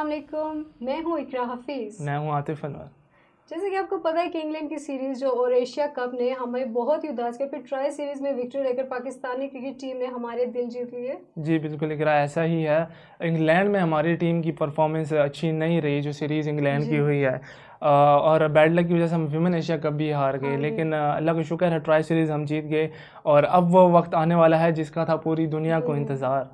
असलम मैं हूँ इकरा हफीज़ मैं हूँ आतिफ अनवर जैसे कि आपको पता है कि इंग्लैंड की सीरीज़ जो और एशिया कप ने हमें बहुत ही उदास किया फिर ट्राई सीरीज़ में विक्ट्री लेकर पाकिस्तानी क्रिकेट टीम ने हमारे दिल जीत लिए जी बिल्कुल इकरा ऐसा ही है इंग्लैंड में हमारी टीम की परफॉर्मेंस अच्छी नहीं रही जो सीरीज़ इंग्लैंड की हुई है और बैड लक की वजह से हम वीमेन एशिया कप भी हार गए हाँ लेकिन अल्लाह का शुक्र है ट्राई सीरीज़ हम जीत गए और अब वो वक्त आने वाला है जिसका था पूरी दुनिया को इंतज़ार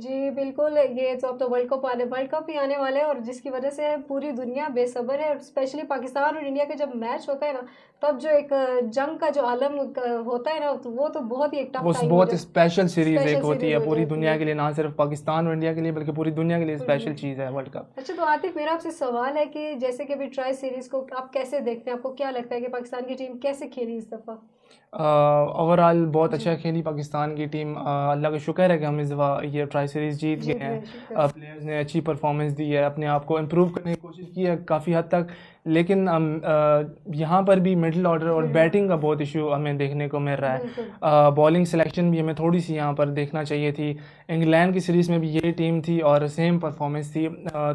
जी बिल्कुल ये तो अब तो वर्ल्ड कप आने वर्ल्ड कप ही आने वाले हैं और जिसकी वजह से पूरी दुनिया बेसब्र है और स्पेशली पाकिस्तान और इंडिया के जब मैच होता है ना तब जो एक जंग का जो आलम होता है ना तो वो तो बहुत ही एक टफ बहुत स्पेशल सीरीज एक होती है पूरी दुनिया के लिए ना सिर्फ पाकिस्तान और इंडिया के लिए बल्कि पूरी दुनिया के लिए स्पेशल हम्म, हम्म। चीज़ है वर्ल्ड कप अच्छा तो आतिफ मेरा आपसे सवाल है कि जैसे कि अभी ट्राई सीरीज को आप कैसे देखते हैं आपको क्या लगता है कि पाकिस्तान की टीम कैसे खेली इस दफ़ा ओवरऑल uh, बहुत अच्छा खेली पाकिस्तान की टीम uh, अल्लाह का शुक्र है कि हम इस ये ट्राई सीरीज़ जीत गए हैं प्लेयर्स uh, ने अच्छी परफॉर्मेंस दी है अपने आप को इम्प्रूव करने की कोशिश की है काफ़ी हद तक लेकिन um, यहाँ पर भी मिडिल ऑर्डर और बैटिंग हम्म। का बहुत इशू हमें देखने को मिल रहा है बॉलिंग सिलेक्शन भी हमें थोड़ी सी यहाँ पर देखना चाहिए थी इंग्लैंड की सीरीज़ में भी ये टीम थी और सेम परफॉर्मेंस थी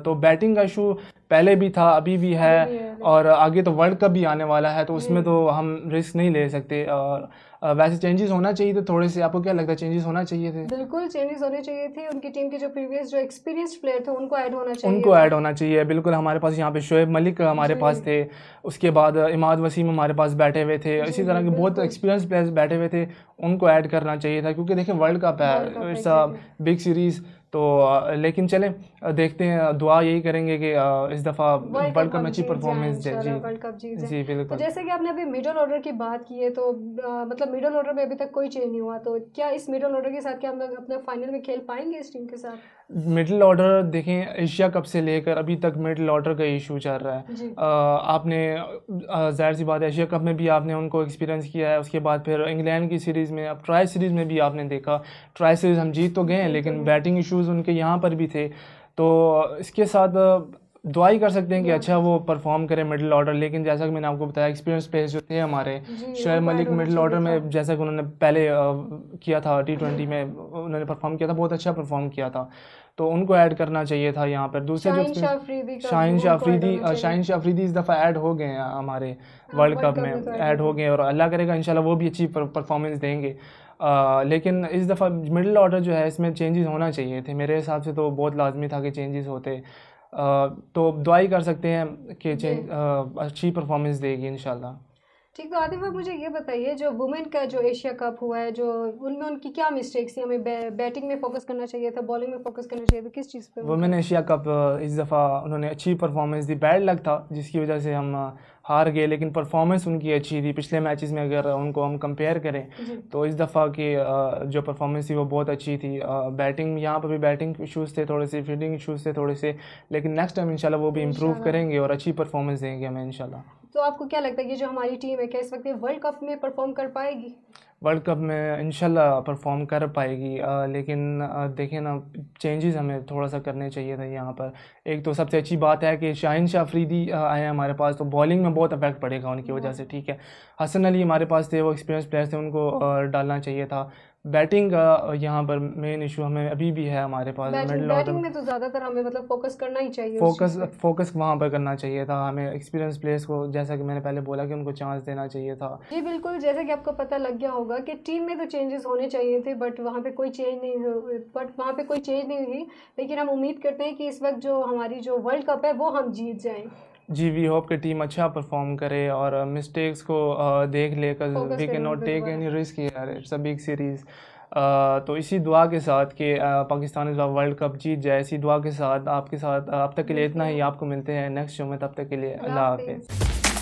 तो बैटिंग का इशू पहले भी था अभी भी है और आगे तो वर्ल्ड कप भी आने वाला है तो उसमें हम्म। तो हम रिस्क नहीं ले सकते और वैसे चेंजेस होना चाहिए थे थोड़े से आपको क्या लगता है चेंजेस होना चाहिए थे बिल्कुल चेंजेस होने चाहिए थे उनकी टीम के जो प्रीवियस जो एक्सपीरियंस प्लेयर थे उनको ऐड होना चाहिए उनको ऐड होना चाहिए बिल्कुल हमारे पास यहाँ पे शोएब मलिक हमारे पास थे उसके बाद इमाद वसीम हमारे पास बैठे हुए थे इसी तरह के बहुत एक्सपीरियंस प्लेयर्स बैठे हुए थे उनको ऐड करना चाहिए था क्योंकि देखिए वर्ल्ड कप है इट्स बिग सीरीज़ तो लेकिन चलें देखते हैं दुआ यही करेंगे कि इस दफ़ा वर्ल्ड कप में अच्छी परफॉर्मेंस जी वर्ल्ड कप जी जी बिल्कुल तो जैसे कि आपने अभी मिडल ऑर्डर की बात की है तो मतलब मिडल ऑर्डर में अभी तक कोई चेंज नहीं हुआ तो क्या इस मिडल ऑर्डर के साथ क्या हम लोग अपने फाइनल में खेल पाएंगे इस टीम के साथ मिडल ऑर्डर देखें एशिया कप से लेकर अभी तक मिडल ऑर्डर का इशू चल रहा है आपने जाहिर सी बात है एशिया कप में भी आपने उनको एक्सपीरियंस किया है उसके बाद फिर इंग्लैंड की सीरीज़ में अब ट्राई सीरीज़ में भी आपने देखा ट्राई सीरीज़ हम जीत तो गए हैं लेकिन बैटिंग इशू इश्यूज़ उनके यहाँ पर भी थे तो इसके साथ दुआई कर सकते हैं कि अच्छा वो परफॉर्म करें मिडिल ऑर्डर लेकिन जैसा कि मैंने आपको बताया एक्सपीरियंस प्लेयर्स जो थे हमारे शोएब मलिक मिडिल ऑर्डर में जैसा कि उन्होंने पहले किया था टी ट्वेंटी में उन्होंने परफॉर्म किया था बहुत अच्छा परफॉर्म किया था तो उनको ऐड करना चाहिए था यहाँ पर दूसरे जो शाहिन शाफरीदी शाहिन शाफरीदी इस दफ़ा ऐड हो गए हैं हमारे वर्ल्ड हाँ, कप में ऐड तो हो गए और अल्लाह करेगा इंशाल्लाह वो भी अच्छी परफॉर्मेंस देंगे आ, लेकिन इस दफ़ा मिडिल ऑर्डर जो है इसमें चेंजेस होना चाहिए थे मेरे हिसाब से तो बहुत लाजमी था कि चेंजेस होते तो दुआई कर सकते हैं कि अच्छी परफॉर्मेंस देगी इन ठीक तो आतिफ आप मुझे ये बताइए जो वुमेन का जो एशिया कप हुआ है जो उनमें उनकी क्या मिस्टेक्स थी हमें बै, बैटिंग में फोकस करना चाहिए था बॉलिंग में फोकस करना चाहिए था किस चीज़ पे वुमेन एशिया कप इस दफ़ा उन्होंने अच्छी परफॉर्मेंस दी बैड लग था जिसकी वजह से हम हार गए लेकिन परफॉर्मेंस उनकी अच्छी थी पिछले मैचेस में अगर उनको हम कंपेयर करें तो इस दफ़ा की जो परफॉर्मेंस थी वो बहुत अच्छी थी बैटिंग यहाँ पर भी बैटिंग इशूज़ थे थोड़े से फील्डिंग इशूज़ थे थोड़े से लेकिन नेक्स्ट टाइम इंशाल्लाह वो भी इम्प्रूव करेंगे और अच्छी परफॉर्मेंस देंगे हमें इंशाल्लाह तो आपको क्या लगता है ये जो हमारी टीम है क्या इस वक्त वर्ल्ड कप में परफॉर्म कर पाएगी वर्ल्ड कप में इनशाला परफॉर्म कर पाएगी आ, लेकिन देखें ना चेंजेस हमें थोड़ा सा करने चाहिए थे यहाँ पर एक तो सबसे अच्छी बात है कि शाहिन शाह अफरीदी आए हमारे पास तो बॉलिंग में बहुत अफेक्ट पड़ेगा उनकी वजह हाँ। से ठीक है हसन अली हमारे पास थे वो एक्सपीरियंस प्लेयर्स थे उनको आ, डालना चाहिए था बैटिंग का यहाँ पर मेन इशू हमें अभी भी है हमारे पास बैटिंग बैटिंग में तो ज़्यादातर हमें मतलब फोकस करना ही चाहिए फोकस फोकस वहाँ पर करना चाहिए था हमें एक्सपीरियंस प्लेयर्स को जैसा कि मैंने पहले बोला कि उनको चांस देना चाहिए था जी बिल्कुल जैसा कि आपको पता लग गया होगा कि टीम में तो चेंजेस होने चाहिए थे बट वहाँ पर कोई चेंज नहीं बट वहाँ पर कोई चेंज नहीं हुई लेकिन हम उम्मीद करते हैं कि इस वक्त जो हमारी जो वर्ल्ड कप है वो हम जीत जाएँ जी वी होप कि टीम अच्छा परफॉर्म करे और मिस्टेक्स uh, को uh, देख ले कर we can not take any risk यार इट्स अ बिग सीरीज़ तो इसी दुआ के साथ कि uh, पाकिस्तान इस बार वर्ल्ड कप जीत जाए इसी दुआ के साथ आपके साथ अब तक के लिए इतना ही आपको मिलते हैं नेक्स्ट शो में तब तक के लिए अल्लाह हाफिज़